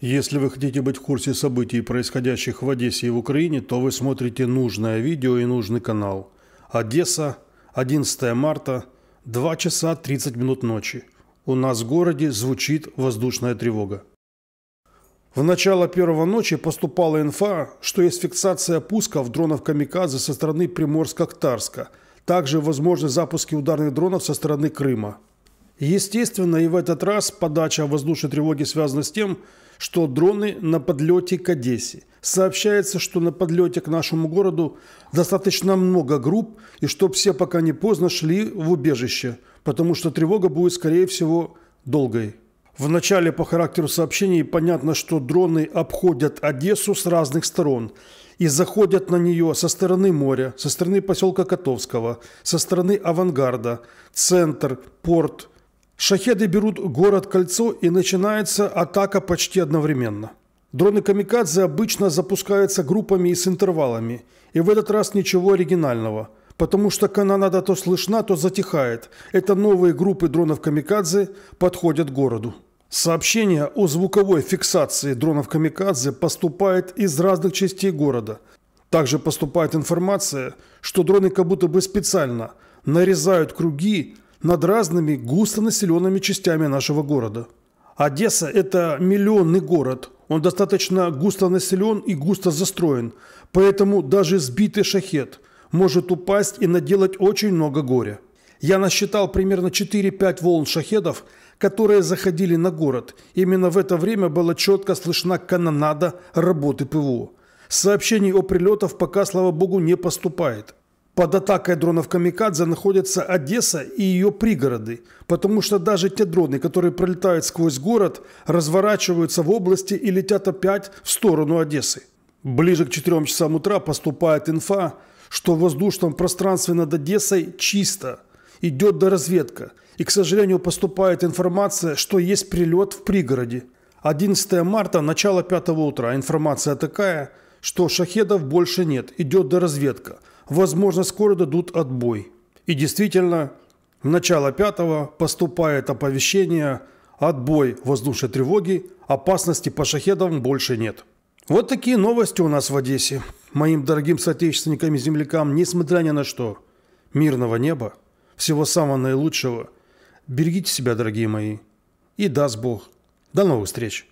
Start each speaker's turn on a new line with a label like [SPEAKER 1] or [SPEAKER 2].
[SPEAKER 1] Если вы хотите быть в курсе событий, происходящих в Одессе и в Украине, то вы смотрите нужное видео и нужный канал. Одесса, 11 марта, 2 часа 30 минут ночи. У нас в городе звучит воздушная тревога. В начало первого ночи поступала инфа, что есть фиксация пусков дронов «Камикадзе» со стороны Приморска-Ктарска, также возможны запуски ударных дронов со стороны Крыма – Естественно, и в этот раз подача воздушной тревоги связана с тем, что дроны на подлете к Одессе. Сообщается, что на подлете к нашему городу достаточно много групп, и чтоб все пока не поздно шли в убежище, потому что тревога будет, скорее всего, долгой. Вначале по характеру сообщений понятно, что дроны обходят Одессу с разных сторон и заходят на нее со стороны моря, со стороны поселка Котовского, со стороны авангарда, центр, порт – Шахеды берут город-кольцо и начинается атака почти одновременно. Дроны «Камикадзе» обычно запускаются группами и с интервалами, и в этот раз ничего оригинального, потому что канонада то слышна, то затихает. Это новые группы дронов «Камикадзе» подходят к городу. Сообщение о звуковой фиксации дронов «Камикадзе» поступает из разных частей города. Также поступает информация, что дроны как будто бы специально нарезают круги, над разными густонаселенными частями нашего города. Одесса – это миллионный город. Он достаточно густо населен и густо застроен, поэтому даже сбитый шахет может упасть и наделать очень много горя. Я насчитал примерно 4-5 волн шахедов, которые заходили на город. Именно в это время была четко слышна канонада работы ПВО. Сообщений о прилетах пока, слава богу, не поступает. Под атакой дронов «Камикадзе» находятся Одесса и ее пригороды, потому что даже те дроны, которые пролетают сквозь город, разворачиваются в области и летят опять в сторону Одессы. Ближе к 4 часам утра поступает инфа, что в воздушном пространстве над Одессой чисто. Идет доразведка, И, к сожалению, поступает информация, что есть прилет в пригороде. 11 марта, начало 5 утра. Информация такая, что шахедов больше нет. Идет доразведка возможно, скоро дадут отбой. И действительно, в начало пятого поступает оповещение «Отбой воздушной тревоги, опасности по шахедам больше нет». Вот такие новости у нас в Одессе. Моим дорогим соотечественникам и землякам, несмотря ни на что, мирного неба, всего самого наилучшего. Берегите себя, дорогие мои. И даст Бог. До новых встреч.